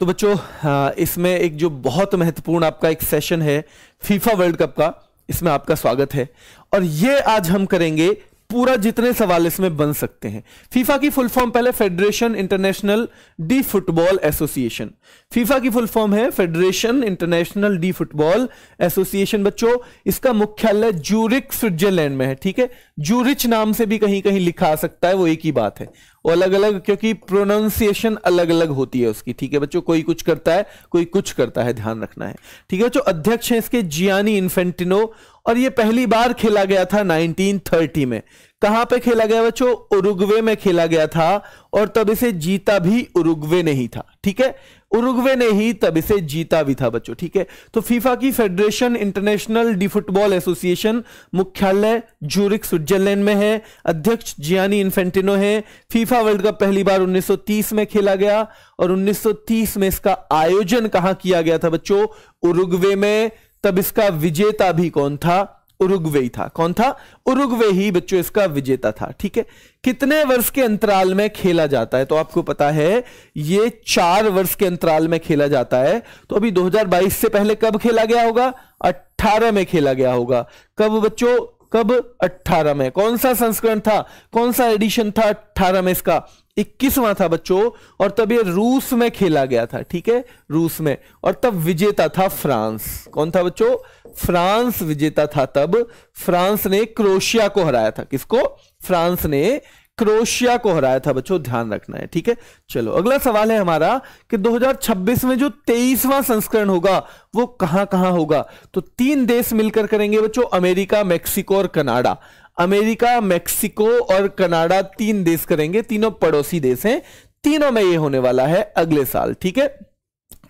तो बच्चों इसमें एक जो बहुत महत्वपूर्ण आपका एक सेशन है फीफा वर्ल्ड कप का इसमें आपका स्वागत है और ये आज हम करेंगे पूरा जितने सवाल इसमें बन सकते हैं फीफा की फुल फॉर्म पहले Federation International de Football Association FIFA की फुल फॉर्म है Federation International de Football Association बच्चों इसका मुख्यालय जूरिक स्विट्जरलैंड में है ठीक है जूरिच नाम से भी कहीं कहीं लिखा आ सकता है वो एक ही बात है वो अलग अलग क्योंकि प्रोनाउंसिएशन अलग अलग होती है उसकी ठीक है बच्चों कोई कुछ करता है कोई कुछ करता है ध्यान रखना है ठीक है बच्चों अध्यक्ष हैं इसके जियानी इन्फेंटिनो और ये पहली बार खेला गया था 1930 में कहां पे खेला गया बच्चों उरुग्वे में खेला गया था और तब इसे जीता भी उरुग्वे ने ही था ठीक है उरुग्वे ने ही तब इसे जीता भी था बच्चों ठीक है तो फीफा की Federation International de Football Association मुख्यालय जूरिक स्विट्जरलैंड में है अध्यक्ष जियानी इन्फेंटिनो है फीफा वर्ल्ड कप पहली बार 1930 में खेला गया और 1930 में इसका आयोजन कहां किया गया था बच्चों उरुग्वे में तब इसका विजेता भी कौन था उरुग्वे था कौन था उरुग्वे ही बच्चों इसका विजेता था ठीक है कितने वर्ष के अंतराल में खेला जाता है तो आपको पता है ये चार वर्ष के अंतराल में खेला जाता है तो अभी 2022 से पहले कब खेला गया होगा 18 में खेला गया होगा कब बच्चों कब 18 में कौन सा संस्करण था कौन सा एडिशन था 18 में इसका इक्कीसवा था बच्चों और तब ये रूस में खेला गया था ठीक है रूस में और तब विजेता था फ्रांस कौन था बच्चों फ्रांस विजेता था तब फ्रांस ने क्रोशिया को हराया था किसको फ्रांस ने क्रोशिया को हराया था बच्चों ध्यान रखना है ठीक है चलो अगला सवाल है हमारा कि 2026 में जो तेईसवां संस्करण होगा वो कहां कहां होगा तो तीन देश मिलकर करेंगे बच्चों अमेरिका मेक्सिको और कनाडा अमेरिका मेक्सिको और कनाडा तीन देश करेंगे तीनों पड़ोसी देश हैं तीनों में ये होने वाला है अगले साल ठीक है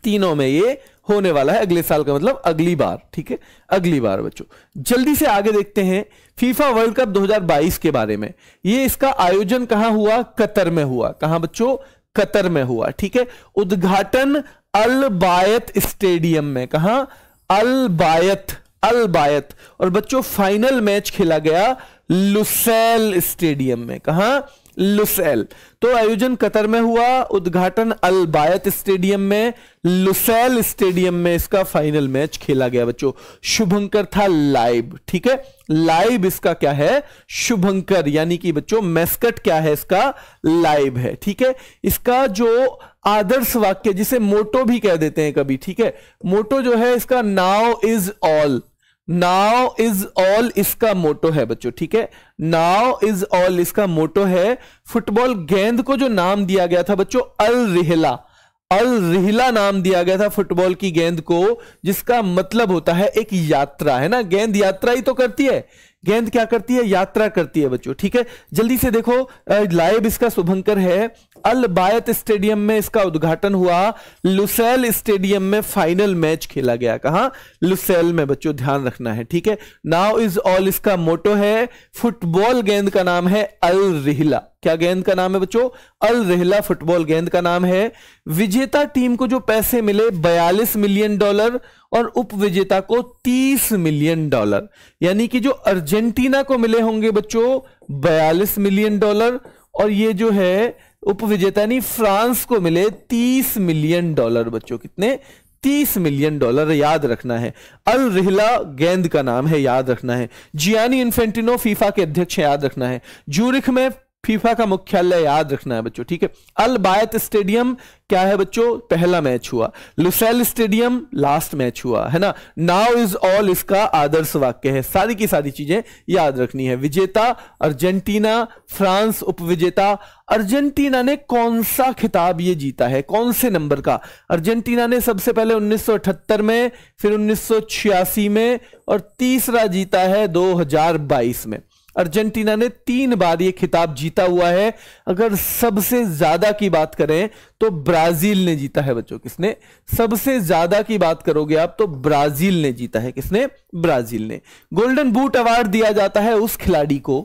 तीनों में ये होने वाला है अगले साल का मतलब अगली बार ठीक है अगली बार बच्चों जल्दी से आगे देखते हैं फीफा वर्ल्ड कप 2022 के बारे में ये इसका आयोजन कहां हुआ कतर में हुआ कहां बच्चों कतर में हुआ ठीक है उद्घाटन अल बायत स्टेडियम में कहा अल बायत अल बायत और बच्चों फाइनल मैच खेला गया लुसैल स्टेडियम में कहा लुसैल तो आयोजन कतर में हुआ उद्घाटन अलबायत स्टेडियम में लुसैल स्टेडियम में इसका फाइनल मैच खेला गया बच्चों शुभंकर था लाइव ठीक है लाइव इसका क्या है शुभंकर यानी कि बच्चों मैस्कट क्या है इसका लाइव है ठीक है इसका जो आदर्श वाक्य जिसे मोटो भी कह देते हैं कभी ठीक है मोटो जो है इसका now is all now is all इसका मोटो है बच्चों ठीक है नाव इज ऑल इसका मोटो है फुटबॉल गेंद को जो नाम दिया गया था बच्चों अल रिहला अल रिहला नाम दिया गया था फुटबॉल की गेंद को जिसका मतलब होता है एक यात्रा है ना गेंद यात्रा ही तो करती है गेंद क्या करती है यात्रा करती है बच्चों ठीक है जल्दी से देखो लाइव इसका शुभंकर है अल बायत स्टेडियम में इसका उद्घाटन हुआ लुसेल स्टेडियम में फाइनल मैच खेला गया कहा लुसेल में बच्चों ध्यान रखना है ठीक है नाउ इज ऑल इसका मोटो है फुटबॉल गेंद का नाम है अल रिहला क्या गेंद का नाम है बच्चों अल रेहला फुटबॉल गेंद का नाम है विजेता टीम को जो पैसे मिले 42 मिलियन डॉलर और उप विजेता को 30 मिलियन डॉलर यानी कि जो अर्जेंटीना को मिले होंगे बच्चों 42 मिलियन डॉलर और ये जो है उप विजेता यानी फ्रांस को मिले 30 मिलियन डॉलर बच्चों कितने 30 मिलियन डॉलर याद रखना है अल रिहला गेंद का नाम है याद रखना है जियानी इन्फेंटिनो फीफा के अध्यक्ष याद रखना है जूरिख में फीफा का मुख्यालय याद रखना है बच्चों ठीक है अल बायत स्टेडियम क्या है बच्चों पहला मैच हुआ लुसेल स्टेडियम लास्ट मैच हुआ है ना नाउ इज ऑल इसका आदर्श वाक्य है सारी की सारी चीजें याद रखनी है विजेता अर्जेंटीना फ्रांस उपविजेता अर्जेंटीना ने कौन सा खिताब ये जीता है कौन से नंबर का अर्जेंटीना ने सबसे पहले 1978 में फिर 1986 में और तीसरा जीता है 2022 में अर्जेंटीना ने तीन बार ये खिताब जीता हुआ है अगर सबसे ज्यादा की बात करें तो ब्राजील ने जीता है बच्चों किसने सबसे ज्यादा की बात करोगे आप तो ब्राजील ने जीता है किसने ब्राजील ने गोल्डन बूट अवार्ड दिया जाता है उस खिलाड़ी को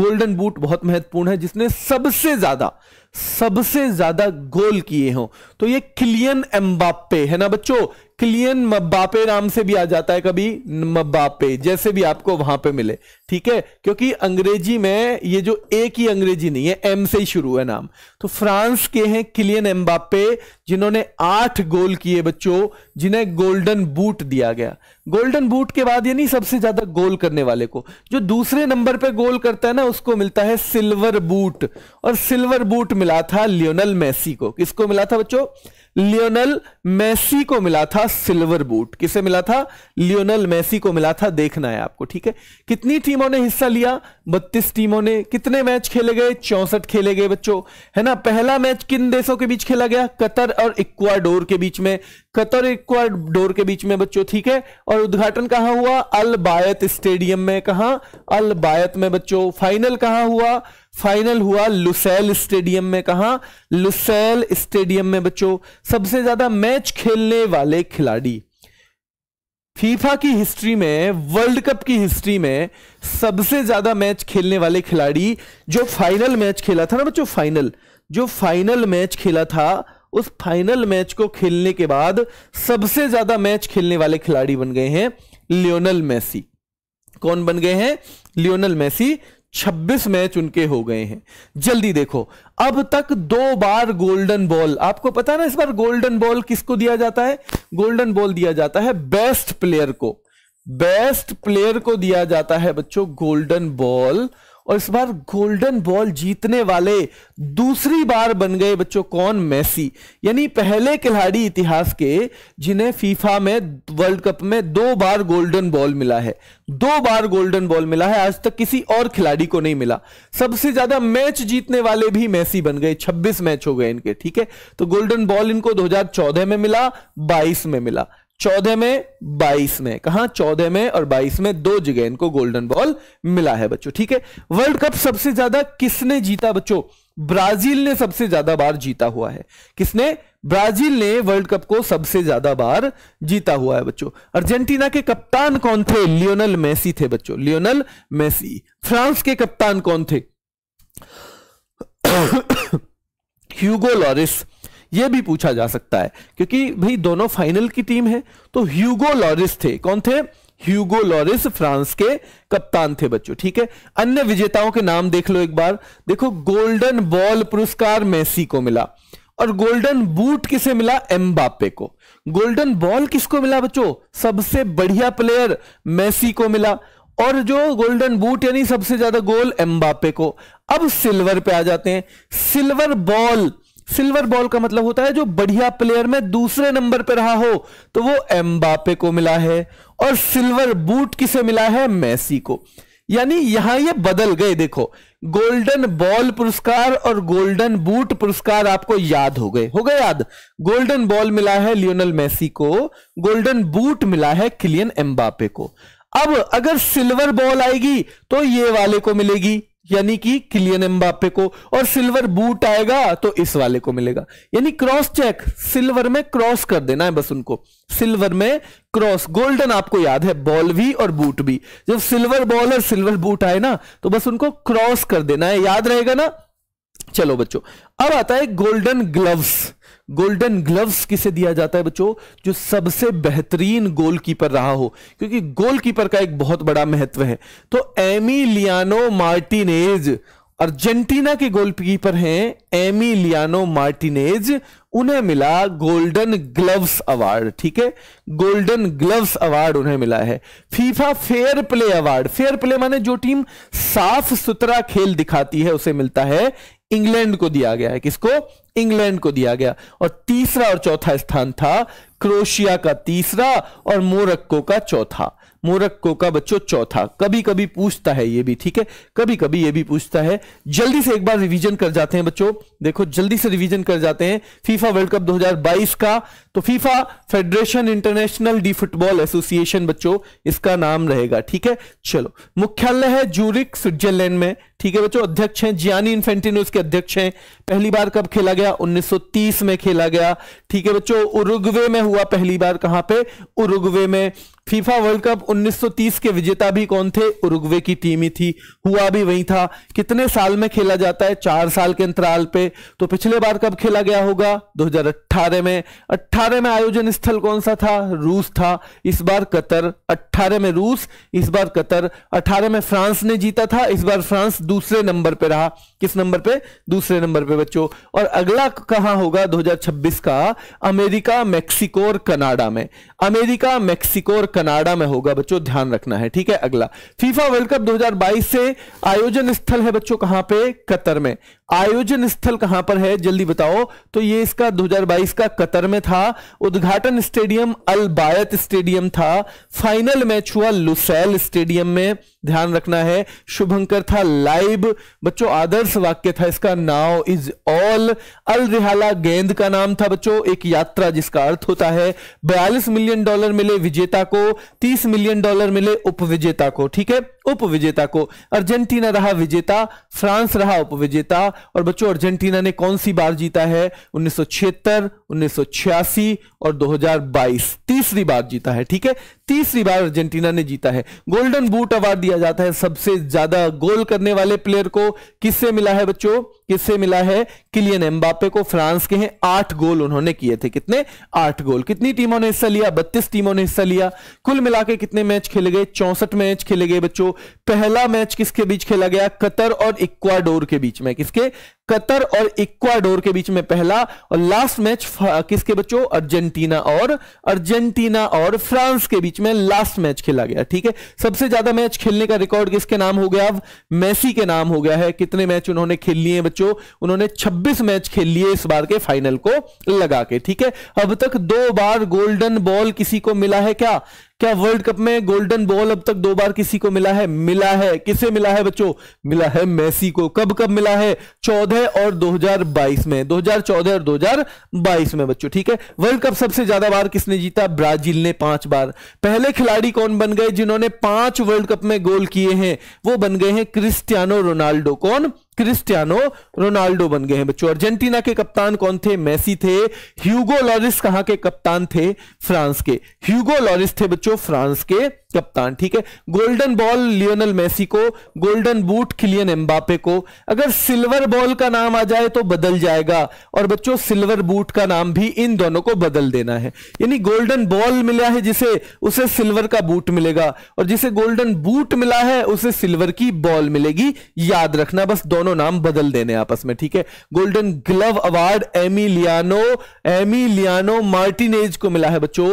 गोल्डन बूट बहुत महत्वपूर्ण है जिसने सबसे ज्यादा सबसे ज्यादा गोल किए हो तो ये किलियन एम्बापे है ना बच्चों क्लियन मब्बापे नाम से भी आ जाता है कभी मब्बापे जैसे भी आपको वहां पे मिले ठीक है क्योंकि अंग्रेजी में ये जो एक ही अंग्रेजी नहीं है एम से ही शुरू है नाम तो फ्रांस के हैं क्लियन एम्बापे जिन्होंने आठ गोल किए बच्चों जिन्हें गोल्डन बूट दिया गया गोल्डन बूट के बाद ये नहीं सबसे ज्यादा गोल करने वाले को जो दूसरे नंबर पर गोल करता है ना उसको मिलता है सिल्वर बूट और सिल्वर बूट मिला था लियोनल मैसी को किसको मिला था बच्चों लियोनल मेसी को मिला था सिल्वर बूट किसे मिला था लियोनल मेसी को मिला था देखना है आपको ठीक है कितनी टीमों ने हिस्सा लिया बत्तीस टीमों ने कितने मैच खेले गए चौसठ खेले गए बच्चों है ना पहला मैच किन देशों के बीच खेला गया कतर और इक्वाडोर के बीच में कतर इक्वाडोर के बीच में बच्चों ठीक है और उद्घाटन कहां हुआ अलबायत स्टेडियम में कहा अल बायत में बच्चों फाइनल कहां हुआ फाइनल हुआ लुसैल स्टेडियम में कहा लुसैल स्टेडियम में बच्चों सबसे ज्यादा मैच खेलने वाले खिलाड़ी फीफा की हिस्ट्री में वर्ल्ड कप की हिस्ट्री में सबसे ज्यादा मैच खेलने वाले खिलाड़ी जो फाइनल मैच खेला था ना बच्चों फाइनल जो फाइनल मैच खेला था उस फाइनल मैच को खेलने के बाद सबसे ज्यादा मैच खेलने वाले खिलाड़ी बन गए हैं लियोनल मैसी कौन बन गए हैं लियोनल मैसी 26 मैच उनके हो गए हैं जल्दी देखो अब तक दो बार गोल्डन बॉल आपको पता ना इस बार गोल्डन बॉल किसको दिया जाता है गोल्डन बॉल दिया जाता है बेस्ट प्लेयर को बेस्ट प्लेयर को दिया जाता है बच्चों गोल्डन बॉल और इस बार गोल्डन बॉल जीतने वाले दूसरी बार बन गए बच्चों कौन मेसी यानी पहले खिलाड़ी इतिहास के जिन्हें फीफा में वर्ल्ड कप में दो बार गोल्डन बॉल मिला है दो बार गोल्डन बॉल मिला है आज तक किसी और खिलाड़ी को नहीं मिला सबसे ज्यादा मैच जीतने वाले भी मैसी बन गए छब्बीस मैच हो गए इनके ठीक है तो गोल्डन बॉल इनको दो में मिला बाईस में मिला चौदह में बाईस में कहा चौदह में और बाईस में दो जगह इनको गोल्डन बॉल मिला है बच्चों ठीक है वर्ल्ड कप सबसे ज्यादा किसने जीता बच्चों ब्राजील ने सबसे ज्यादा बार जीता हुआ है किसने ब्राजील ने वर्ल्ड कप को सबसे ज्यादा बार जीता हुआ है बच्चों अर्जेंटीना के कप्तान कौन थे लियोनल मेसी थे बच्चों लियोनल मेसी फ्रांस के कप्तान कौन थे ह्यूगो लॉरिस यह भी पूछा जा सकता है क्योंकि भाई दोनों फाइनल की टीम है तो ह्यूगो लॉरिस थे कौन थे ह्यूगो लॉरिस फ्रांस के कप्तान थे बच्चों ठीक है अन्य विजेताओं के नाम देख लो एक बार देखो गोल्डन बॉल पुरस्कार मेसी को मिला और गोल्डन बूट किसे मिला एम्बापे को गोल्डन बॉल किसको मिला बच्चों सबसे बढ़िया प्लेयर मेसी को मिला और जो गोल्डन बूट यानी सबसे ज्यादा गोल एम्बापे को अब सिल्वर पे आ जाते हैं सिल्वर बॉल सिल्वर बॉल का मतलब होता है जो बढ़िया प्लेयर में दूसरे नंबर पर रहा हो तो वो एम्बापे को मिला है और सिल्वर बूट किसे मिला है मैसी को यानी यहां ये बदल गए देखो गोल्डन बॉल पुरस्कार और गोल्डन बूट पुरस्कार आपको याद हो गए हो गए याद गोल्डन बॉल मिला है लियोनल मैसी को गोल्डन बूट मिला है किलियन एम्बापे को अब अगर सिल्वर बॉल आएगी तो ये वाले को मिलेगी यानी कि किलियन एम्बापे को और सिल्वर बूट आएगा तो इस वाले को मिलेगा यानी क्रॉस चेक सिल्वर में क्रॉस कर देना है बस उनको सिल्वर में क्रॉस गोल्डन आपको याद है बॉल भी और बूट भी जब सिल्वर बॉल और सिल्वर बूट आए ना तो बस उनको क्रॉस कर देना है याद रहेगा ना चलो बच्चों अब आता है गोल्डन ग्लव्स गोल्डन ग्लव्स किसे दिया जाता है बच्चों जो सबसे बेहतरीन गोलकीपर रहा हो क्योंकि गोलकीपर का एक बहुत बड़ा महत्व है तो एमिलियानो मार्टिनेज अर्जेंटीना के गोलकीपर हैं एमिलियानो मार्टिनेज उन्हें मिला गोल्डन ग्लव्स अवार्ड ठीक है गोल्डन ग्लव्स अवार्ड उन्हें मिला है FIFA fair play award fair play माने जो टीम साफ सुथरा खेल दिखाती है उसे मिलता है इंग्लैंड को दिया गया है किसको इंग्लैंड को दिया गया और तीसरा और चौथा स्थान था क्रोशिया का तीसरा और मोरक्को का चौथा मोरक्को का बच्चों चौथा कभी कभी पूछता है ये भी ठीक है कभी कभी ये भी पूछता है जल्दी से एक बार रिवीजन कर जाते हैं बच्चों देखो जल्दी से रिवीजन कर जाते हैं फीफा वर्ल्ड कप 2022 का तो FIFA Federation International de Football Association बच्चों इसका नाम रहेगा ठीक है चलो मुख्यालय है जूरिक स्विट्जरलैंड में ठीक है बच्चों अध्यक्ष हैं जियानी इन्फेंटिनो के अध्यक्ष हैं पहली बार कब खेला गया 1930 में खेला गया ठीक है बच्चों उरुग्वे में हुआ पहली बार कहां पे उरुग्वे में फीफा वर्ल्ड कप 1930 के विजेता भी कौन थे उरुग्वे की टीम ही थी हुआ भी वही था कितने साल में खेला जाता है चार साल के अंतराल पे तो पिछले बार कब खेला गया होगा 2018 में 18 में आयोजन स्थल कौन सा था रूस था इस बार कतर 18 में रूस इस बार कतर 18 में फ्रांस ने जीता था इस बार फ्रांस दूसरे नंबर पर रहा किस नंबर पे दूसरे नंबर पे बच्चों और अगला कहा होगा दो का अमेरिका मैक्सिको और कनाडा में अमेरिका मैक्सिको और कनाडा में होगा बच्चों ध्यान रखना है ठीक है अगला फीफा वर्ल्ड कप 2022 से आयोजन स्थल है बच्चों कहां पे कतर में आयोजन स्थल कहां पर है जल्दी बताओ तो ये इसका 2022 का कतर में था उद्घाटन स्टेडियम अल बायत स्टेडियम था फाइनल मैच हुआ लुसैल स्टेडियम में ध्यान रखना है शुभंकर था लाइव बच्चों आदर्श वाक्य था इसका नाव इज ऑल अल रिहाला गेंद का नाम था बच्चों एक यात्रा जिसका अर्थ होता है बयालीस मिलियन डॉलर मिले विजेता को तीस मिलियन डॉलर मिले उपविजेता को ठीक है उपविजेता को अर्जेंटीना रहा विजेता फ्रांस रहा उपविजेता और बच्चों अर्जेंटीना ने कौन सी बार जीता है 1976, 1986 और 2022 तीसरी बार जीता है ठीक है तीसरी बार अर्जेंटीना ने जीता है गोल्डन बूट अवार्ड दिया जाता है सबसे ज्यादा गोल करने वाले प्लेयर को किससे मिला है बच्चों किससे मिला है किलियन एम्बापे को फ्रांस के हैं आठ गोल उन्होंने किए थे कितने आठ गोल कितनी टीमों ने हिस्सा लिया बत्तीस टीमों ने हिस्सा लिया कुल मिला के कितने मैच खेले गए चौसठ मैच खेले गए बच्चों पहला मैच किसके बीच खेला गया कतर और इक्वाडोर के बीच में किसके कतर और इक्वाडोर के बीच में पहला और लास्ट मैच किसके बच्चों अर्जेंटीना और अर्जेंटीना और फ्रांस के बीच में लास्ट मैच खेला गया ठीक है सबसे ज्यादा मैच खेलने का रिकॉर्ड किसके नाम हो गया अब मैसी के नाम हो गया है कितने मैच उन्होंने खेल लिए बच्चों उन्होंने 26 मैच खेल लिए इस बार के फाइनल को लगा के ठीक है अब तक दो बार गोल्डन बॉल किसी को मिला है क्या क्या वर्ल्ड कप में गोल्डन बॉल अब तक दो बार किसी को मिला है मिला है किसे मिला है बच्चों मिला है मेसी को कब कब मिला है 14 और 2022 में 2014 और 2022 में बच्चों ठीक है वर्ल्ड कप सबसे ज्यादा बार किसने जीता ब्राजील ने पांच बार पहले खिलाड़ी कौन बन गए जिन्होंने पांच वर्ल्ड कप में गोल किए हैं वो बन गए हैं क्रिस्टियानो रोनाल्डो कौन क्रिस्टियानो रोनाल्डो बन गए हैं बच्चों अर्जेंटीना के कप्तान कौन थे मेसी थे ह्यूगो लॉरिस कहां के कप्तान थे फ्रांस के ह्यूगो लॉरिस थे बच्चों फ्रांस के कप्तान ठीक है गोल्डन बॉल लियोनल मेसी को गोल्डन बूट खिलियन एम्बापे को अगर सिल्वर बॉल का नाम आ जाए तो बदल जाएगा और बच्चों सिल्वर बूट का नाम भी इन दोनों को बदल देना है यानी गोल्डन बॉल मिला है जिसे उसे सिल्वर का बूट मिलेगा और जिसे गोल्डन बूट मिला है उसे सिल्वर की बॉल मिलेगी याद रखना बस दोनों नाम बदल देने आपस में ठीक है golden glove award Emiliano Emiliano Martinez को मिला है बच्चों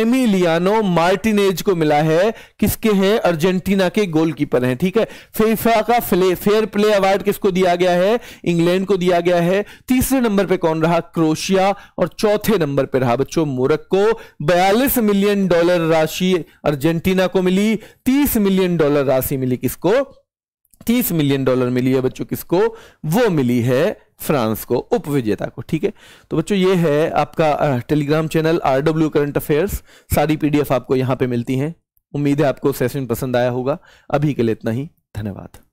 एमिलियानो मार्टिनेज को मिला है है किसके हैं अर्जेंटीना के गोलकीपर हैं ठीक है फेफा का फ्ले फेयर प्ले अवार्ड किसको दिया गया है इंग्लैंड को दिया गया है तीसरे नंबर पे कौन रहा क्रोशिया और चौथे नंबर पे रहा बच्चों मोरक्को बयालीस मिलियन डॉलर राशि अर्जेंटीना को मिली तीस मिलियन डॉलर राशि मिली किसको तीस मिलियन डॉलर मिली है बच्चों किसको वो मिली है फ्रांस को उपविजेता को ठीक है तो बच्चों ये है आपका Telegram channel RW current affairs सारी पीडीएफ आपको यहां पे मिलती हैं उम्मीद है आपको सेशन पसंद आया होगा अभी के लिए इतना ही धन्यवाद